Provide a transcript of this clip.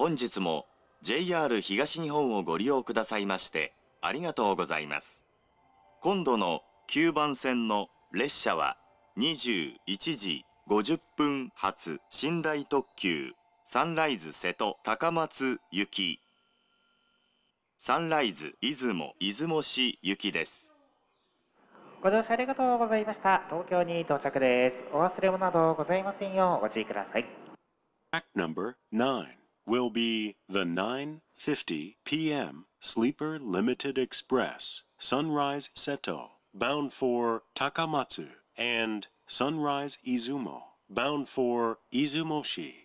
本日も JR 東日本をご利用くださいましてありがとうございます。今度の9番線の列車は21時50分発寝台特急サンライズ瀬戸高松行きサンライズ出雲出雲市行きです。ご乗車ありがとうございました。東京に到着です。お忘れ物などございませんようご注意ください。Act number 9 will be the 9.50 p.m. Sleeper Limited Express Sunrise Seto, bound for Takamatsu, and Sunrise Izumo, bound for Izumoshi.